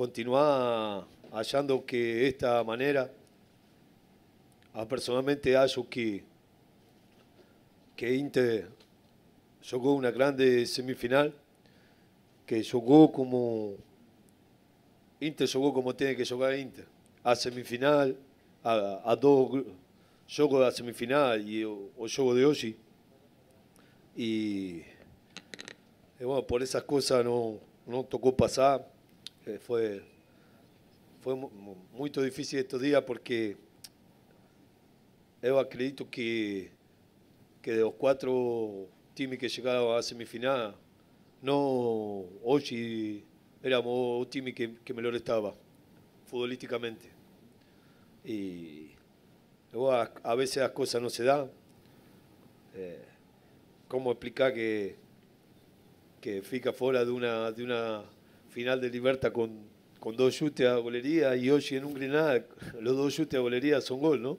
continuar hallando que esta manera personalmente acho que que Inter jugó una grande semifinal que jugó como Inter jugó como tiene que jugar Inter a semifinal a, dos jogos semifinal y o, juego de hoy y bueno, por esas cosas no tocó tocó eh, fue, fue muy difícil estos días porque yo acredito que, que de los cuatro times que llegaron a semifinal, no hoy éramos un time que, me mejor estaba futbolísticamente. Y a, veces las cosas no se dan. Eh, ¿Cómo explicar que, que fica fuera de una, de una final de libertad con, con dos chutes a golería y hoy en un Grenada, los dos chutes a golería son gol, ¿no?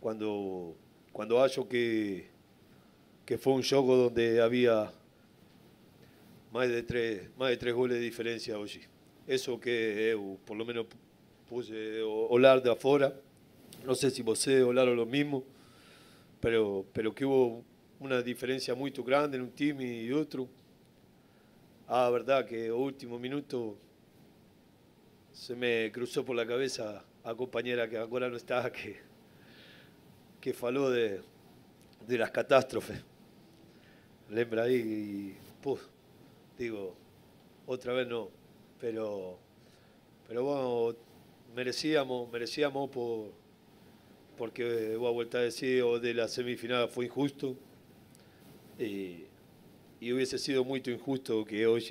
Cuando, cuando hallo que, que fue un juego donde había más de tres, más de tres goles de diferencia hoy. Eso que por lo menos puse olar de afuera, no sé si vos o lo mismo, pero, pero que hubo una diferencia muy grande en un team y otro. Ah, verdad que último minuto se me cruzó por la cabeza a compañera que ahora no está, que, que faló de, de las catástrofes. Lembra ahí y, digo, otra vez no, pero, pero bueno, merecíamos, merecíamos por, porque voy a vuelta a decir, de la semifinal fue injusto. Y, y hubiese sido muy injusto que hoy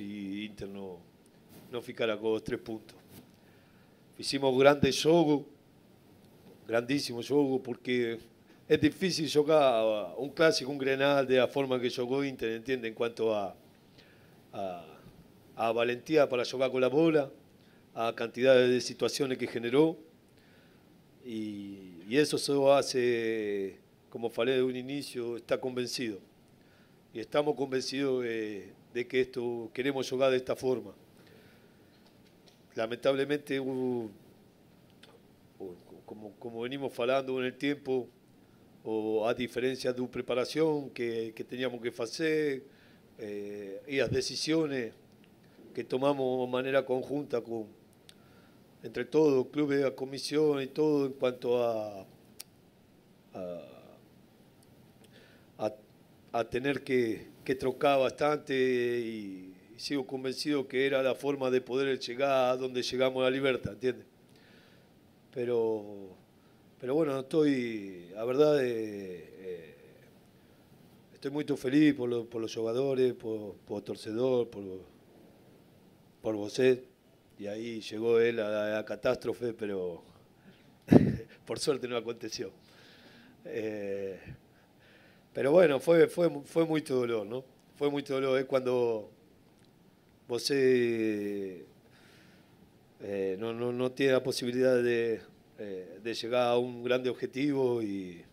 Inter no ficara con tres puntos puntos. Hicimos grandes jogo, grandísimos jogo, porque es difícil un un un un Grenal, la forma que jugó Inter, entiende en cuanto a, a, para jugar con la bola, a cantidades de situaciones que generó. Y eso solo hace, como falei de un inicio, está convencido y estamos convencidos de, que esto queremos jugar de esta forma. Lamentablemente como, venimos falando en el tiempo, o a diferencia de una preparación que, que teníamos que hacer eh, y las decisiones que tomamos de manera conjunta con, entre todos, clubes, comisión y todo en cuanto a a tener que, trocar bastante y, sigo convencido que era la forma de poder llegar a donde llegamos a la libertad, ¿entiendes? Pero, pero bueno, estoy, la verdad, eh, eh, estoy muy feliz por, los jugadores, por, por Torcedor, por, por y ahí llegó él a la, catástrofe, pero por suerte no aconteció. Eh, pero bueno, fue, fue, fue dolor, ¿no? Fue muy dolor. Es cuando vos eh, no, no, tiene la posibilidad de, eh, de llegar a un grande objetivo y,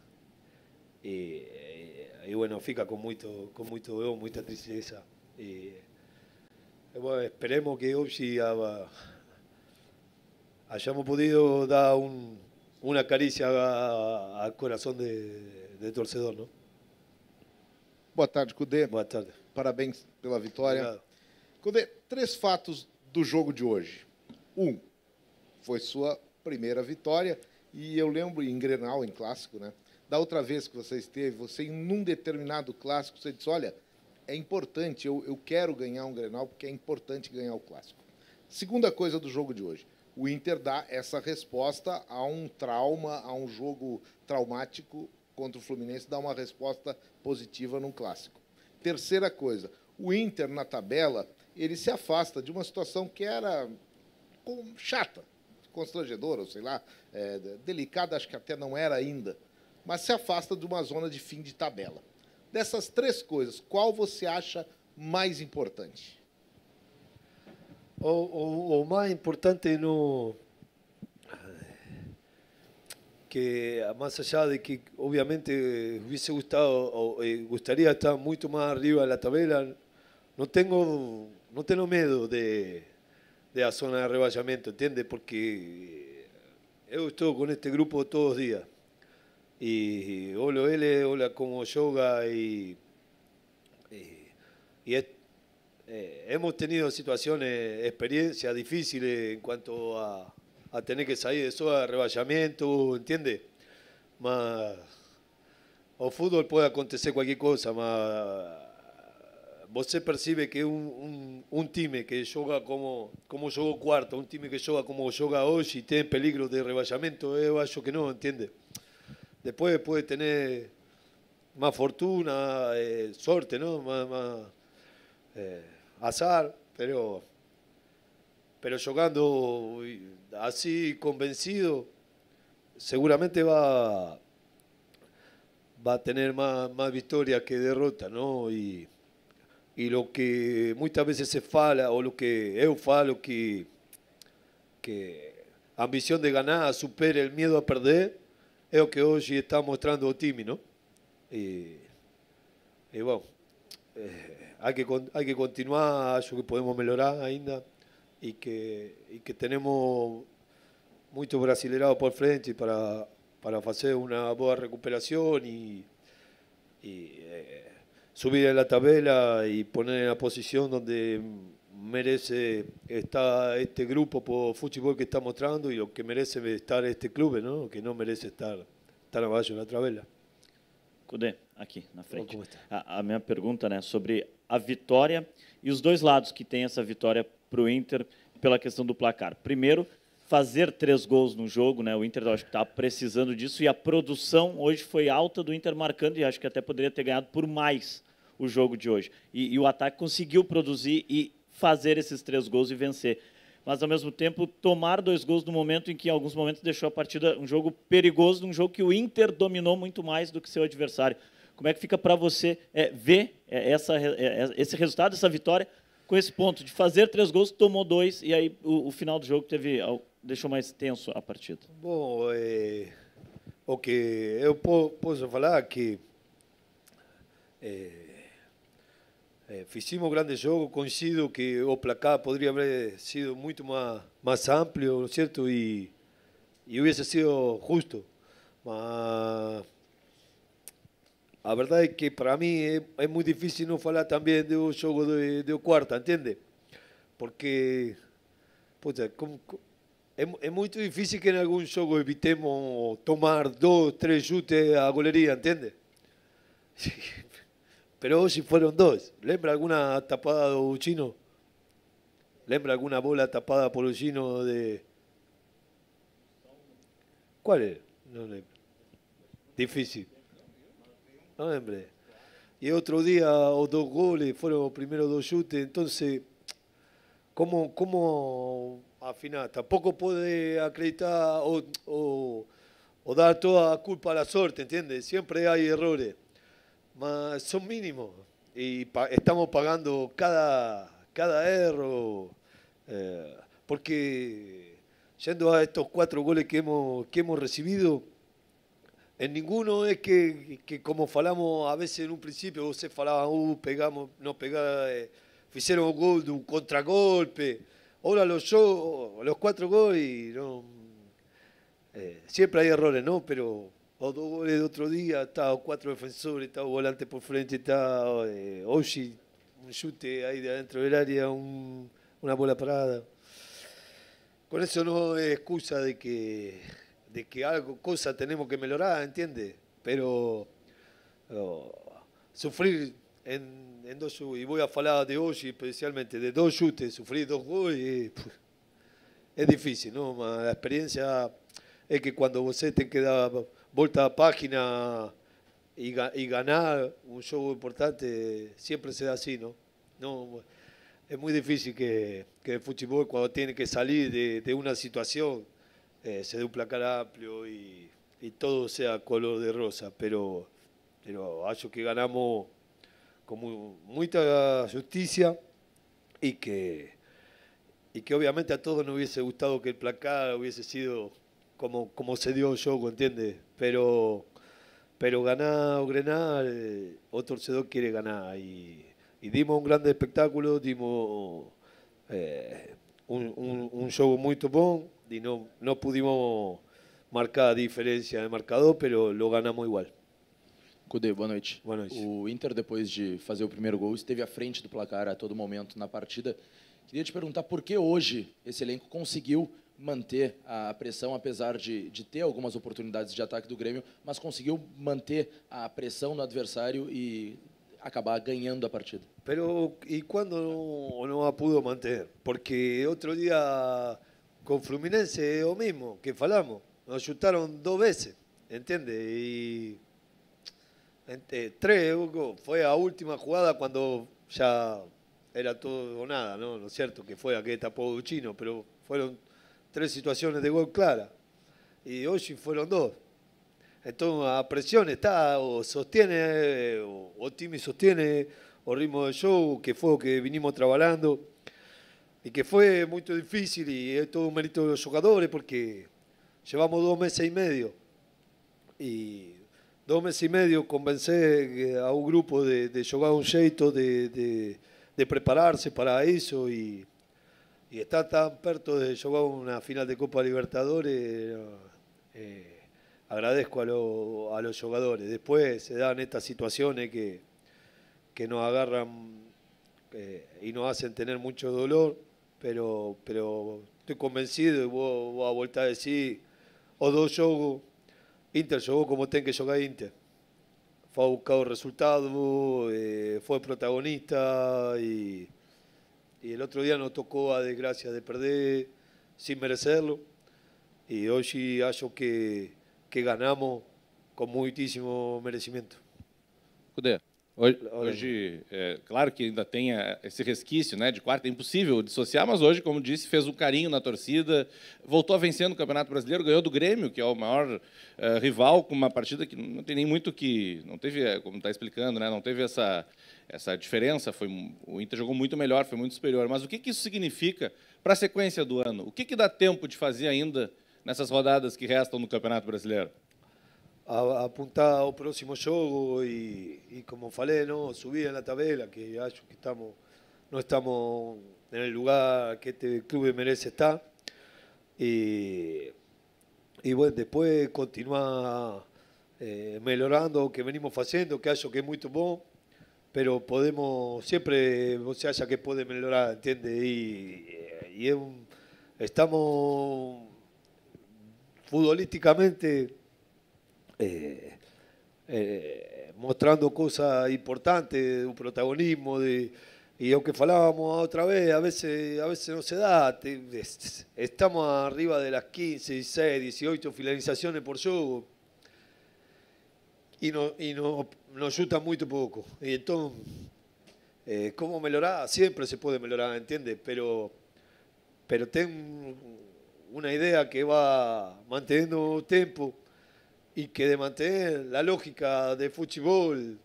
eh, y, bueno, fica con mucho, con mucho dolor, mucha tristeza. bueno, esperemos que hoy hayamos podido dar un, una caricia al corazón de, de torcedor, ¿no? Boa tarde, Cudê. Boa tarde. Parabéns pela vitória. Obrigado. Cudê, três fatos do jogo de hoje. Um, foi sua primeira vitória e eu lembro em Grenal, em clássico, né? Da outra vez que você esteve, você em um determinado clássico, você disse, olha, é importante, eu, eu quero ganhar um Grenal porque é importante ganhar o clássico. Segunda coisa do jogo de hoje, o Inter dá essa resposta a um trauma, a um jogo traumático contra o Fluminense dar uma resposta positiva num clássico. Terceira coisa, o Inter na tabela, ele se afasta de uma situação que era chata, constrangedora, sei lá, é, delicada, acho que até não era ainda, mas se afasta de uma zona de fim de tabela. Dessas três coisas, qual você acha mais importante? O, o, o mais importante no, que más allá de que obviamente hubiese gustado o eh, gustaría estar mucho más arriba de la tabela, no tengo, no tengo miedo de, de la zona de reballamiento, ¿entiendes? Porque he estado con este grupo todos los días. Y, hola L, hola como yoga y, y, eh, hemos tenido situaciones, experiencias difíciles en cuanto a a tener que salir de eso, de reballamiento, uh, ¿entiende? o fútbol puede acontecer cualquier cosa, ¿vos você percibe que un time que juega como, como cuarto, cuarto, un time que juega como juega hoy, y tiene peligro de rebajamiento, Es eh, algo que no, ¿entiende? Después puede tener más fortuna, eh, sorte, ¿no? Más, eh, azar, pero pero jugando así convencido, seguramente va, va a tener más, victoria que derrota, ¿no? Y, lo que muchas veces se fala, o lo que eu falo, que, que ambición de ganar supera el miedo a perder, es lo que hoy está mostrando o ¿no? Y, bueno, eh, hay, que, hay que continuar, acho que podemos mejorar ainda y que, que tenemos muchos brasileños por frente para, para hacer una buena recuperación y, eh, subir en la tabela y poner en la posición donde merece estar este grupo por fútbol que está mostrando y lo que merece estar este club, que no merece estar tan abajo en la tabela. aquí, aqui na frente. A, a, minha sobre la victoria y e los dos lados que tem esa vitória para o Inter pela questão do placar. Primeiro, fazer três gols no jogo, né? O Inter acho que está precisando disso e a produção hoje foi alta do Inter marcando e acho que até poderia ter ganhado por mais o jogo de hoje. E, e o ataque conseguiu produzir e fazer esses três gols e vencer. Mas ao mesmo tempo tomar dois gols no momento em que em alguns momentos deixou a partida um jogo perigoso, um jogo que o Inter dominou muito mais do que seu adversário. Como é que fica para você é, ver é, essa, é, é, esse resultado, essa vitória com esse ponto de fazer três gols, tomou dois, e aí o, o final do jogo teve deixou mais tenso a partida. Bom, é, o que eu posso falar que é, é, fizemos um grande jogo, conhecido que o placar poderia ter sido muito mais, mais amplo, é certo? E, e hubiese sido justo. Mas a verdad es que para mí es muy difícil no falar también de jogo de, de cuarta, entende? Porque, es muy difícil que en algún jogo evitemos tomar dos, tres chutes a golería, entende? Pero si fueron dos, Lembra alguna tapada do Chino? Lembra alguna bola tapada por o Chino de... ¿Cuál es? Difícil. ¿no, hombre? Y otro día o dos goles, fueron los primeros dos chutes, entonces, ¿cómo, cómo afinar? Tampoco puede acreditar o, dar toda culpa a la suerte, ¿entiendes? Siempre hay errores, son mínimos y estamos pagando cada, cada error, eh, porque yendo a estos cuatro goles que hemos, que hemos recibido, en ninguno es que, que como falamos a veces en un principio, usted falaba uh, pegamos, no pegaram, eh, hicieron un gol de un contragolpe, ahora los, los cuatro goles, eh, siempre hay errores, ¿no? Pero o dos goles de otro día, está cuatro defensores, está volante por frente, está eh, un chute ahí de adentro del área, una bola parada. Con eso no es excusa de que de que algo, cosa tenemos que mejorar, ¿entiendes? Pero oh, sufrir en, dos y voy a hablar de hoy especialmente, de dos chutes, sufrir dos goles, es difícil, ¿no? la experiencia es que cuando vos te queda vuelta a página y, ganar un show importante, siempre se da así, ¿no? no es muy difícil que, el fútbol cuando tiene que salir de, de una situación eh, se dé un placar amplio y, todo sea color de rosa, pero, pero algo que ganamos con mucha justicia y que, y que obviamente a todos nos hubiese gustado que el placar hubiese sido como, como se dio el juego, ¿entiendes? Pero, pero ganar o grenar, eh, otro torcedor quiere ganar y, dimos un gran espectáculo, dimos eh, un, un, show muy topón y no, no pudimos marcar diferença de marcador, pero lo ganamos igual. Cudê, boa noite. Boa noite. O Inter, depois de fazer o primeiro gol, esteve à frente do placar a todo momento na partida. Queria te perguntar por que hoje esse elenco conseguiu manter a pressão, apesar de, de ter algumas oportunidades de ataque do Grêmio, mas conseguiu manter a pressão no adversário e acabar ganhando a partida. Pero, e quando não, não a pudo manter? Porque outro dia con Fluminense lo mismo, que falamos, nos ayudaron dos veces, ¿entiendes? Y entre, tres, fue a última jugada cuando ya era todo o nada, ¿no? ¿No es cierto? Que fue a que tapó Duchino, pero fueron tres situaciones de gol clara. Y hoy fueron dos. Entonces, a presión está, o sostiene, eh, o, Timi Timmy sostiene, o ritmo de show, que fue lo que vinimos trabajando y que fue muy difícil y es todo un mérito de los jugadores porque llevamos dos meses y medio y dos meses y medio convencé eh, a un grupo de, de jugar un jeito, de, de, prepararse para eso y, y estar tan perto de jugar una final de Copa Libertadores. Eh, eh, agradezco a, los jugadores. Después se dan estas situaciones que, que nos agarran y nos hacen tener mucho dolor pero, estoy convencido y voy a volver a decir, o dos juegos, Inter jugó como tiene que jugar Inter. Fue a buscar resultado, eh, fue protagonista y, el otro día nos tocó a desgracia de perder sin merecerlo. Y hoy hay que, que ganamos con muchísimo merecimiento. Hoje, é, claro que ainda tem esse resquício né, de quarta, é impossível dissociar, mas hoje, como disse, fez um carinho na torcida, voltou a vencer no Campeonato Brasileiro, ganhou do Grêmio, que é o maior é, rival, com uma partida que não tem nem muito que. Não teve, é, como está explicando, né, não teve essa, essa diferença. Foi, o Inter jogou muito melhor, foi muito superior. Mas o que, que isso significa para a sequência do ano? O que, que dá tempo de fazer ainda nessas rodadas que restam no Campeonato Brasileiro? a, apuntar próximo juego y como falé ¿no? subir la tabela, que que estamos, no estamos en el lugar que este club merece estar. Y, y bueno, después continuar eh, mejorando lo que venimos haciendo, que algo que es muy bueno, pero podemos, siempre se haya que puede mejorar, ¿entiendes? Y, y estamos futbolísticamente eh, eh, mostrando cosas importantes, un protagonismo de, y aunque falábamos otra vez, a veces, a veces no se da, estamos arriba de las 15, 16, 18 finalizaciones por show y, no, y no, nos ayuda muy poco. Y entonces, eh, ¿cómo mejorar? Siempre se puede mejorar, ¿entiendes? Pero, pero ten una idea que va manteniendo tiempo y que de mantener la lógica de fútbol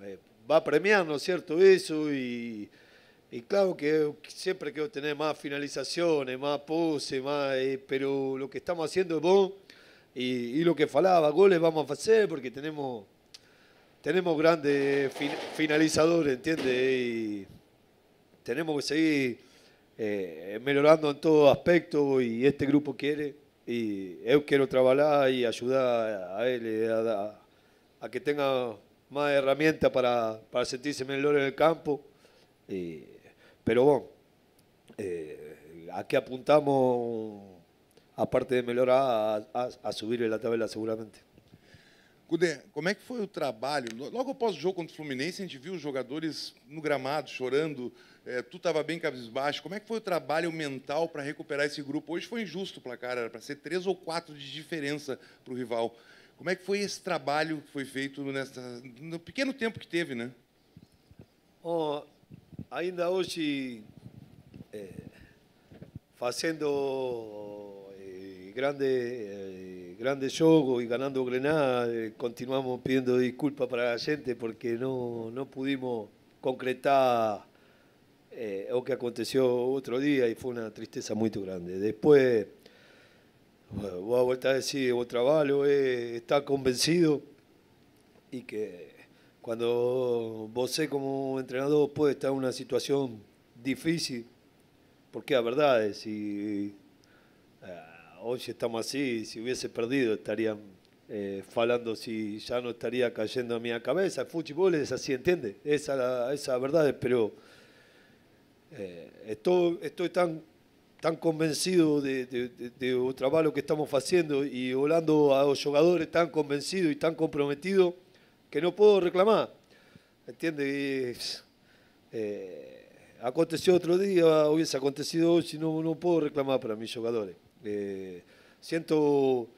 eh, va a premiar, cierto? Eso y, claro que siempre quiero tener más finalizaciones, más poses, más, eh, pero lo que estamos haciendo es y, lo que falaba, goles vamos a hacer porque tenemos, tenemos grandes finalizadores, ¿entiendes? Y tenemos que seguir eh, mejorando en todo aspecto y este grupo quiere y yo quiero trabajar y ayudar a él eh, a, que tenga más herramientas para, sentirse mejor en el campo. pero bueno, eh, ¿a qué apuntamos, aparte de mejorar, a, subirle subir la tabla seguramente? como é que foi o trabalho? Logo após o jogo contra o Fluminense, a gente viu os jogadores no gramado chorando, é, tu estava bem cabisbaixo. Como é que foi o trabalho mental para recuperar esse grupo? Hoje foi injusto o placar, era para ser três ou quatro de diferença para o rival. Como é que foi esse trabalho que foi feito nessa, no pequeno tempo que teve, né? Oh, ainda hoje, é, fazendo é, grande... É, Grande juego y ganando Grenada, continuamos pidiendo disculpas para la gente porque no, pudimos concretar eh, lo que aconteció otro día y fue una tristeza muy grande. Después, voy a volver a decir, o trabajo, eh, está convencido y que cuando vos como entrenador puede estar en una situación difícil, porque la verdad es, hoy estamos así, si hubiese perdido estarían eh, falando si ya no estaría cayendo a mi cabeza. El fútbol es así, ¿entiendes? Esa, la, esa verdad, pero eh, estoy, tan, tan convencido de, de, de, trabajo que estamos haciendo y volando a los jugadores tan convencidos y tan comprometidos que no puedo reclamar, ¿entiendes? Eh, aconteció otro día, hubiese acontecido hoy, si no, no puedo reclamar para mis jugadores. Eh, siento,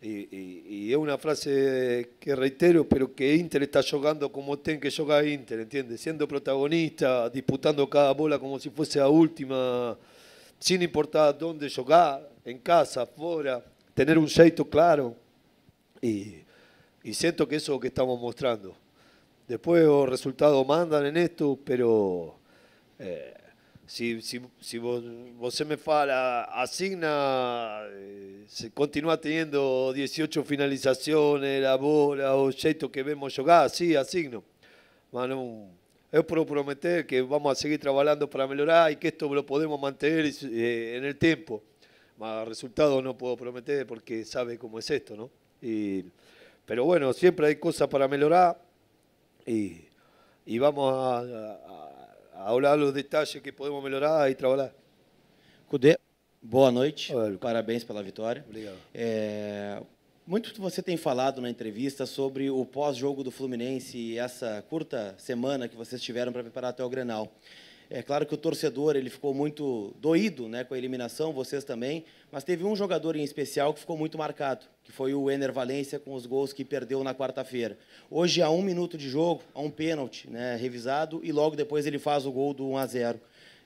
y, es una frase que reitero, pero que Inter está jugando como ten que juega Inter, ¿entiendes? Siendo protagonista, disputando cada bola como si fuese la última, sin importar dónde jugar, en casa, fuera, tener un jeito claro. Y, siento que eso es lo que estamos mostrando. Después los resultados mandan en esto, pero eh, si, vos, se me fala, asigna, eh, se continúa teniendo 18 finalizaciones, la bola, los que vemos llegar ah, sí, asigno. es por prometer que vamos a seguir trabajando para mejorar y que esto lo podemos mantener eh, en el tiempo. más resultado no puedo prometer porque sabe cómo es esto, ¿no? Y, pero bueno, siempre hay cosas para mejorar y, vamos a olhar os detalhes que podemos melhorar e trabalhar. Cudê, boa noite. Olá, Parabéns pela vitória. Obrigado. É, muito você tem falado na entrevista sobre o pós-jogo do Fluminense e essa curta semana que vocês tiveram para preparar até o Grenal. É claro que o torcedor ele ficou muito doído né, com a eliminação, vocês também, mas teve um jogador em especial que ficou muito marcado, que foi o Ener Valência com os gols que perdeu na quarta-feira. Hoje, há um minuto de jogo, há um pênalti né, revisado e logo depois ele faz o gol do 1 a 0.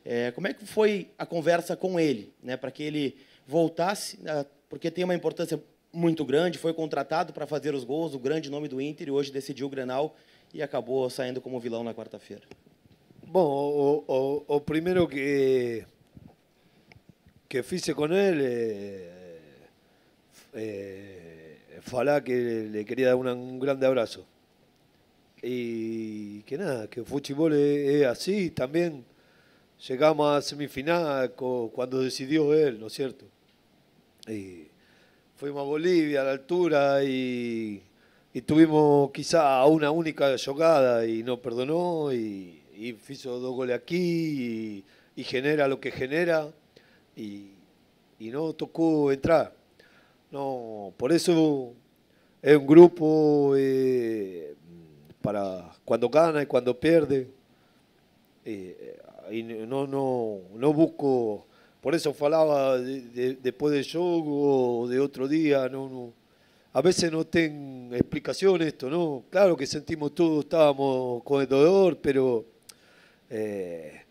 É, como é que foi a conversa com ele, né, para que ele voltasse, né, porque tem uma importância muito grande, foi contratado para fazer os gols, o grande nome do Inter, e hoje decidiu o Grenal e acabou saindo como vilão na quarta-feira. Bueno, o, primero que, que fice con él, eh, eh que le quería dar un grande abrazo. Y que nada, que fútbol es, así también. Llegamos a semifinal cuando decidió él, ¿no es cierto? fuimos a Bolivia a la altura y, y tuvimos quizá una única jugada y no perdonó y y hizo dos goles aquí y, genera lo que genera y, no tocó entrar. No, por eso es un grupo eh, para cuando gana y cuando pierde. y eh, no, no, no busco, por eso falaba después del juego o de otro día, no, no, a veces no tengo explicación esto, ¿no? Claro que sentimos todo, estábamos con el dolor, pero eh,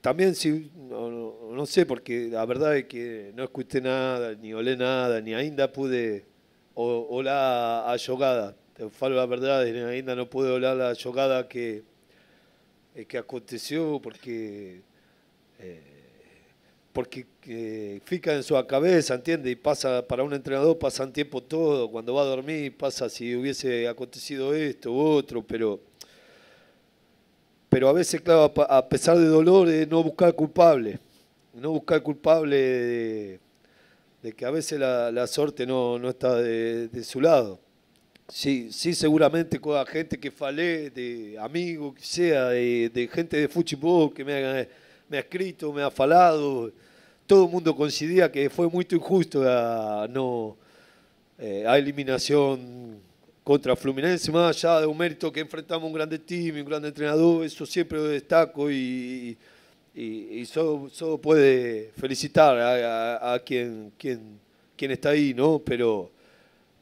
también, si, no, sé, porque la verdad es que no escuché nada, ni olé nada, ni ainda pude olar a jogada. Te falo la verdad, ainda no pude olar la jogada que, eh, que aconteció porque... Eh, porque fica en su cabeza, ¿entiende? Y pasa, para un entrenador pasa pasan tiempo todo, cuando va a dormir pasa si hubiese acontecido esto u otro, pero pero a veces, claro, a pesar de dolor, no buscar culpable, no buscar culpable de, que a veces la, suerte no, no está de, su lado. Sí, sí, seguramente con la gente que falé, de amigos, que sea, de, gente de fútbol que me ha, me ha escrito, me ha falado, todo el mundo coincidía que fue muy injusto la, no, eh, a eliminación contra Fluminense, más allá de un mérito que enfrentamos un grande team, un gran entrenador, eso siempre lo destaco y, solo, puede felicitar a, quien, quien, quien, está ahí, ¿no? Pero,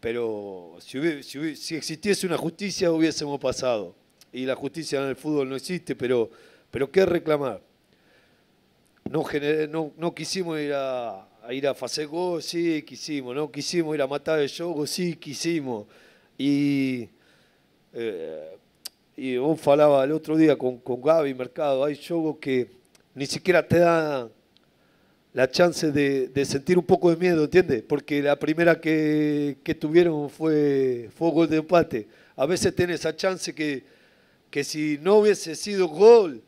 pero si, existiese una justicia hubiésemos pasado. Y la justicia en el fútbol no existe, pero, pero ¿qué reclamar? No, no, quisimos ir a, ir a sí, quisimos. No quisimos ir a matar el jogo, sí, quisimos eh, y vos y el otro día con Gaby Mercado, hay juegos que ni siquiera te dan la chance de, sentir un poco de miedo, ¿entiendes? Porque la primera que, que tuvieron fue, fue gol de empate. A veces tenés esa chance que, que si no hubiese sido gol,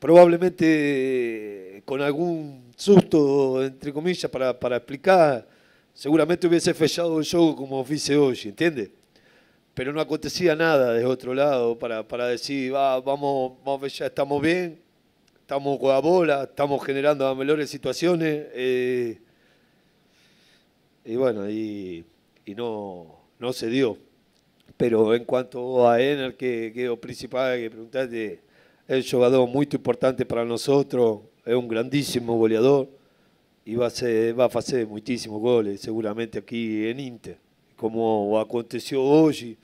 probablemente con algún susto, entre comillas, para, para explicar, seguramente hubiese fechado el show como hice hoy, ¿entiendes? Pero no acontecía nada de otro lado para, para decir, va, vamos, vamos, ya estamos bien, estamos con la bola, estamos generando mejores situaciones. Eh, y bueno, y, no, no, se dio. Pero en cuanto a Ener, que es el principal que preguntaste, es un jugador muy importante para nosotros, es un grandísimo goleador y va a, va a hacer muchísimos goles seguramente aquí en Inter, como aconteció hoy.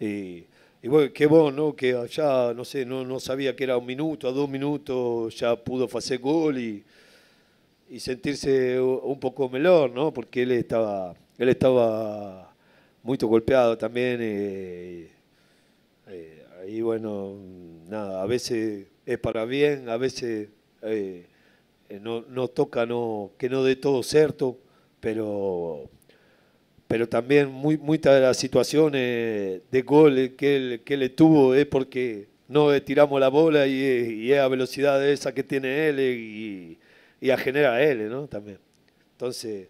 Y, bueno, qué bueno, ¿no? Que allá, no sé, no, no sabía que era un minuto, a dos minutos ya pudo hacer gol y, sentirse un poco mejor, ¿no? Porque él estaba, él estaba muy golpeado también. Eh, eh, y bueno, nada, a veces es para bien, a veces... Eh, eh, no, no toca no, que no dé todo cierto, pero, pero también muy, muchas de las situaciones de gol que él, que le tuvo es porque no tiramos la bola y, y es a velocidad esa que tiene él y, a genera él, ¿no? También. Entonces,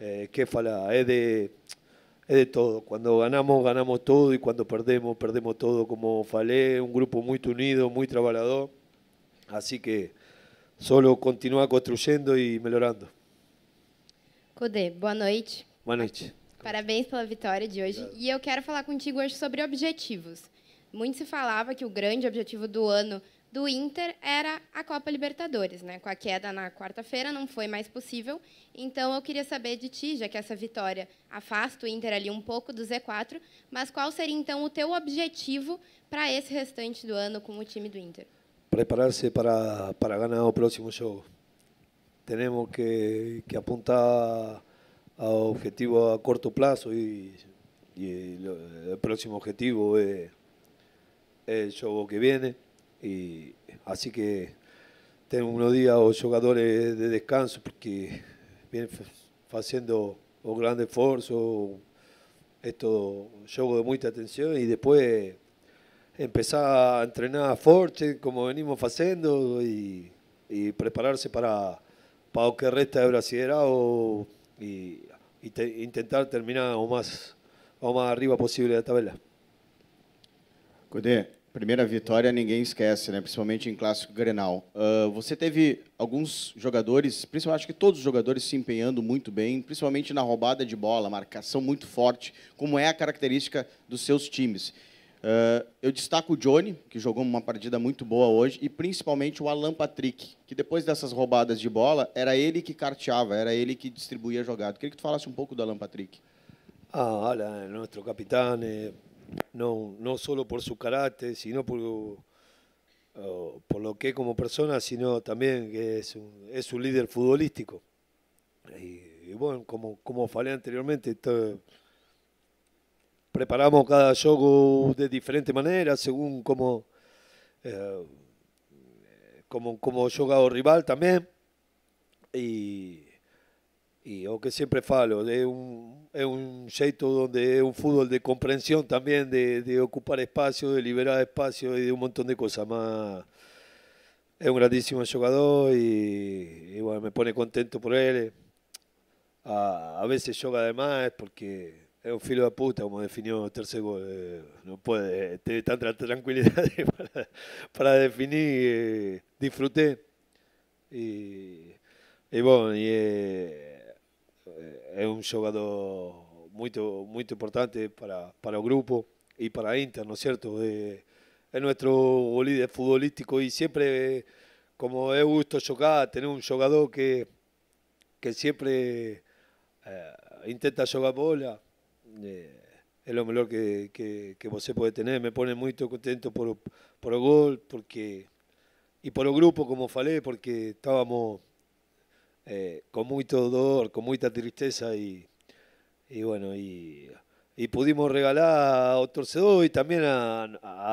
eh, qué fala, es de, es de todo. Cuando ganamos, ganamos todo y cuando perdemos, perdemos todo. Como falé, un grupo muy unido, muy trabajador. Así que Solo continuar construindo e melhorando. Cudê, boa noite. Boa noite. Parabéns pela vitória de hoje. Obrigado. E eu quero falar contigo hoje sobre objetivos. Muito se falava que o grande objetivo do ano do Inter era a Copa Libertadores, né? Com a queda na quarta-feira não foi mais possível. Então eu queria saber de ti, já que essa vitória afasta o Inter ali um pouco do Z4, mas qual seria então o teu objetivo para esse restante do ano com o time do Inter? prepararse para, ganar los próximos shows. Tenemos que, que, apuntar a objetivos a corto plazo y, el, próximo objetivo es, el show que viene. Y, así que tengo unos días los jugadores de descanso porque vienen haciendo un gran esfuerzo, esto juego de mucha atención y después empezar a entrenar fuerte como venimos haciendo y, y prepararse para, para lo que resta de brasileirão y, y te, intentar terminar o más, o mais arriba possível da tabela. Codê, primeira vitória ninguém esquece, né? principalmente em clássico Grenal. Uh, você teve alguns jogadores, principalmente acho que todos os jogadores se empenhando muito bem, principalmente na roubada de bola, marcação muito forte, como é a característica dos seus times. Eh, eu destaco o Johnny, que jogou uma partida muito boa hoje, e principalmente o Alan Patrick, que depois dessas roubadas de bola, era ele que carteava, era ele que distribuía jogado. Queria que tu falasse um pouco do Alan Patrick. Ah, olha, é nosso capitão, é não, não só por seu caráter, sino por, eh, por lo que é como pessoa, sino também que é um, é líder futbolístico. E, e bom, como, como falei anteriormente, todo, preparamos cada juego de diferente manera, según como, eh, como, como joga rival también. y aunque siempre que siempre falo, es un es un jeito onde é de comprensión también, de, de ocupar espacio, de liberar espacio, y de un montón de cosas más. Es un grandísimo jugador y me pone contento por él. A, veces joga además porque es un filo de puta, como definió tercer eh, no puede tener tanta tranquilidad para, definir. Eh, disfruté. Y, y bueno, eh, es un jugador muy, muy importante para, para el grupo y para Inter, ¿no es cierto? es nuestro líder futbolístico y siempre, como es gusto jugar, tener un jugador que, que siempre intenta jugar bola es eh, lo mejor que, que, que tener, tener Me pone muy contento por, por gol, porque y por el grupo, como falé, porque estábamos eh, con mucho dolor, con mucha tristeza y bueno, y pudimos regalar a torcedor y también a,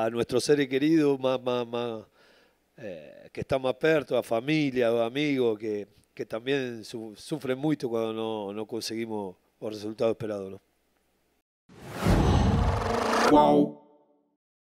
a nuestros seres queridos más, eh, que están más perto, a familia, a amigos que, también sufren mucho cuando no, conseguimos los resultados esperados, ¿no? Whoa.